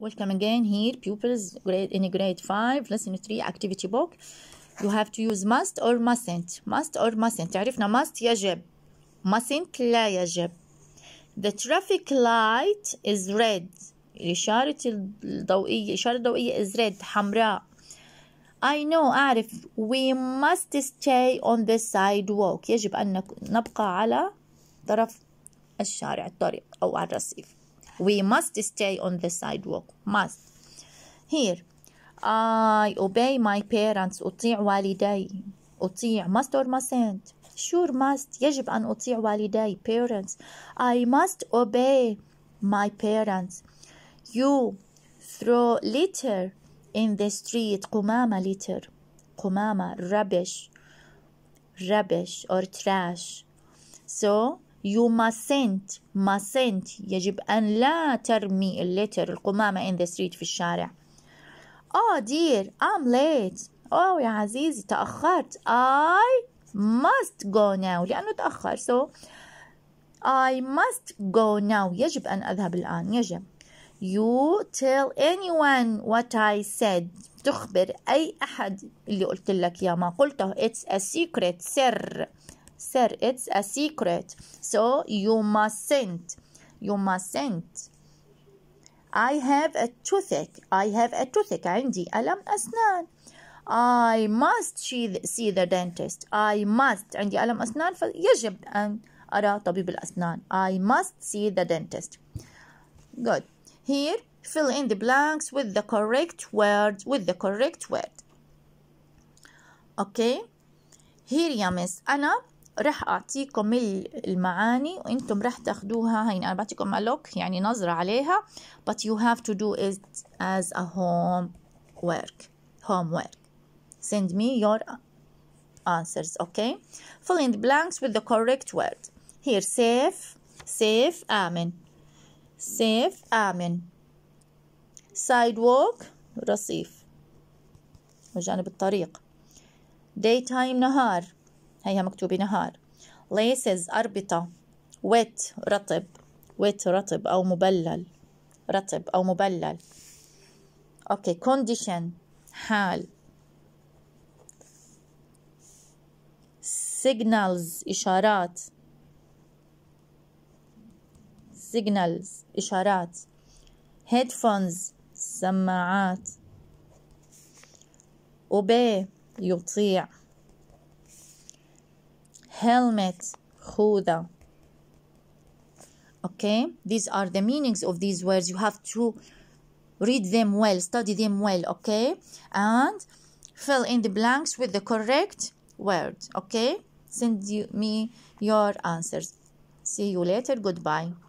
Welcome again here, pupils grade in grade 5, lesson 3, activity book. You have to use must or mustn't. Must or mustn't. تعرفنا must يجب. Mustn't لا يجب. The traffic light is red. الإشارة الضوئية إشارة الضوئية is red حمراء. I know أعرف we must stay on the sidewalk. يجب أن نبقى على طرف الشارع الطريق أو على الرصيف. We must stay on the sidewalk. Must. Here, I obey my parents. أطيع والدي. أطيع must or mustn't. Sure must. يجب أن أطيع والدي. Parents. I must obey my parents. You throw litter in the street. قمامة litter. قمامة rubbish. Rubbish or trash. So you mustn't mustn't يجب أن لا ترمي اللتر القمامة in the street في الشارع oh dear I'm late oh يا عزيزي تأخرت I must go now لأنه تأخر so I must go now يجب أن أذهب الآن يجب You tell anyone what I said تخبر أي أحد اللي قلت لك يا ما قلته It's a secret سر sir it's a secret so you mustn't you mustn't I have a toothache I have a toothache عندي ألم أسنان I must see the dentist I must عندي ألم أسنان فيجب أن أرى طبيب الأسنان I must see the dentist good here fill in the blanks with the correct word with the correct word okay here يا miss أنا رح أعطيكم المعاني وإنتم رح تاخدوها هين أنا بعطيكم ألوك يعني نظرة عليها but you have to do it as a home work homework send me your answers okay fill in the blanks with the correct word here safe safe آمن safe آمن sidewalk رصيف وجانب الطريق daytime نهار هيها مكتوبة نهار laces أربطة wet رطب wet رطب أو مبلل رطب أو مبلل أوكي condition حال signals إشارات signals إشارات headphones سماعات obey يطيع helmet huda. okay these are the meanings of these words you have to read them well study them well okay and fill in the blanks with the correct word okay send you, me your answers see you later goodbye